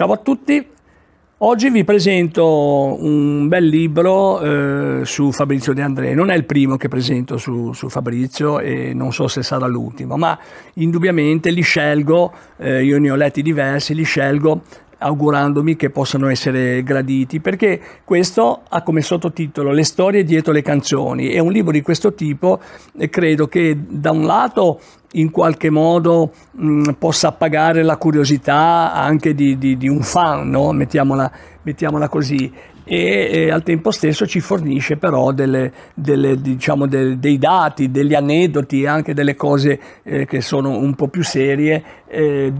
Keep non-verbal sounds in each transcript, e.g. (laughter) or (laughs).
Ciao a tutti, oggi vi presento un bel libro eh, su Fabrizio De André, non è il primo che presento su, su, Fabrizio e non so se sarà l'ultimo, ma indubbiamente li scelgo, eh, io ne ho letti diversi, li scelgo augurandomi che possano essere graditi, perché questo ha come sottotitolo Le storie dietro le canzoni e un libro di questo tipo credo che da un lato in qualche modo mh, mm, possa appagare la curiosità anche di, di, di un fan, no? mettiamola, mettiamola, così, e, e al tempo stesso ci fornisce però delle, delle, diciamo, de, dei dati, degli aneddoti, e anche delle cose eh, che sono un po' più serie eh,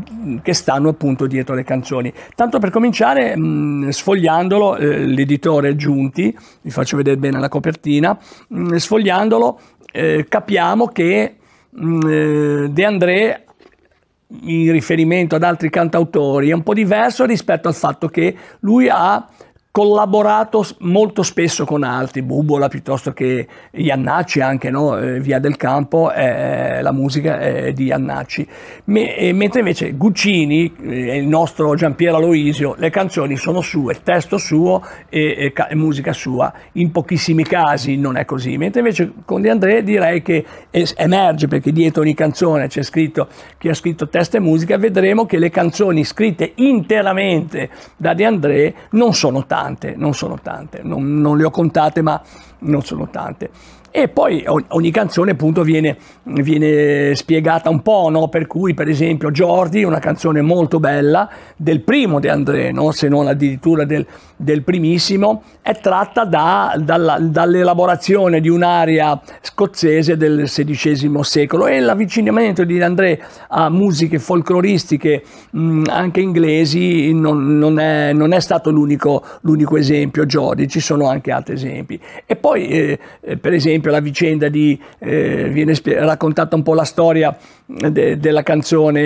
che stanno appunto dietro le canzoni. Tanto per cominciare, mh, mm, sfogliandolo, eh, l'editore Giunti, vi faccio vedere bene la copertina, mh, mm, sfogliandolo eh, capiamo che mh, mm, eh, De André in riferimento ad altri cantautori è un po' diverso rispetto al fatto che lui ha collaborato molto spesso con altri, Bubola piuttosto che Iannacci anche, no? Eh, via del Campo, eh, eh, la musica eh, di Iannacci. Me, mentre invece Guccini, eh, il nostro Giampiero Aloisio, le canzoni sono sue, testo suo e, e, e, musica sua, in pochissimi casi non è così, mentre invece con De André direi che es- emerge perché dietro ogni canzone c'è scritto chi ha scritto testo e musica, vedremo che le canzoni scritte interamente da De André non sono tante tante, non sono tante, non, non le ho contate ma non sono tante e poi ogni canzone appunto viene, viene spiegata un po', no? per cui per esempio Jordi è una canzone molto bella del primo De André, no? se non addirittura del, del primissimo, è tratta da, dalla, dall'elaborazione di un'area scozzese del XVI secolo e l'avvicinamento di De André a musiche folcloristiche mh, anche inglesi non, non, è, non è, stato l'unico, l'unico, esempio, Jordi, ci sono anche altri esempi. E poi eh, per esempio esempio la vicenda di, eh, viene raccontata un po' la storia de della canzone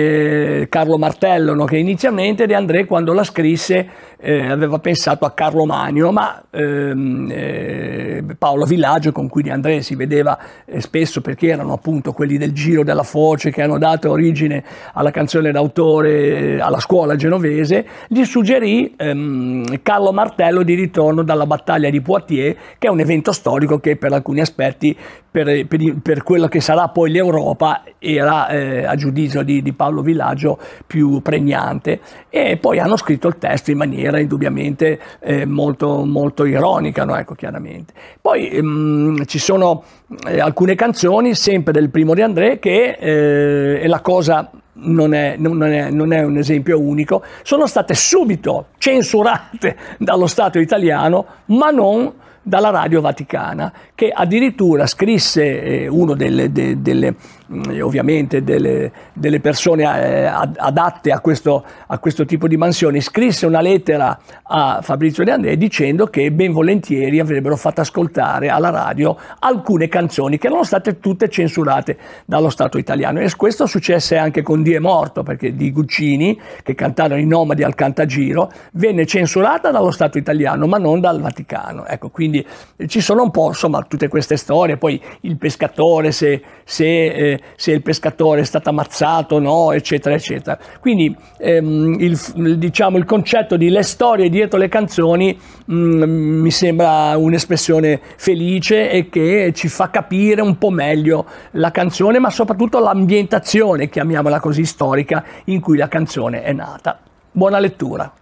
eh, Carlo Martello, no? che inizialmente De André quando la scrisse eh, aveva pensato a Carlo Magno, ma ehm, eh, Paolo Villaggio con cui De André si vedeva eh, spesso perché erano appunto quelli del Giro della Foce che hanno dato origine alla canzone d'autore eh, alla scuola genovese, gli suggerì ehm, Carlo Martello di ritorno dalla battaglia di Poitiers, che è un evento storico che per alcuni aspetti aspetti per, per, per quella che sarà poi l'Europa era eh, a giudizio di, di, Paolo Villaggio più pregnante e poi hanno scritto il testo in maniera indubbiamente eh, molto, molto ironica, no? ecco chiaramente. Poi mh, mm, ci sono eh, alcune canzoni sempre del primo di André che è eh, la cosa non è, non, è, non è, un esempio unico, sono state subito censurate (laughs) dallo Stato italiano, ma non dalla Radio Vaticana, che addirittura scrisse eh, uno delle, de, delle mm, ovviamente delle, delle persone eh, adatte a questo, a questo, tipo di mansioni, scrisse una lettera a Fabrizio De André dicendo che ben volentieri avrebbero fatto ascoltare alla radio alcune canzoni che erano state tutte censurate dallo Stato italiano. E questo successe anche con Die Morto, perché di Guccini, che cantarono i nomadi al Cantagiro, venne censurata dallo Stato italiano, ma non dal Vaticano. Ecco, quindi quindi ci sono un po' insomma tutte queste storie, poi il pescatore, se, se, eh, se il pescatore è stato ammazzato, no, eccetera, eccetera. Quindi ehm, il, diciamo, il concetto di le storie dietro le canzoni mh, mm, mi sembra un'espressione felice e che ci fa capire un po' meglio la canzone, ma soprattutto l'ambientazione, chiamiamola così, storica in cui la canzone è nata. Buona lettura!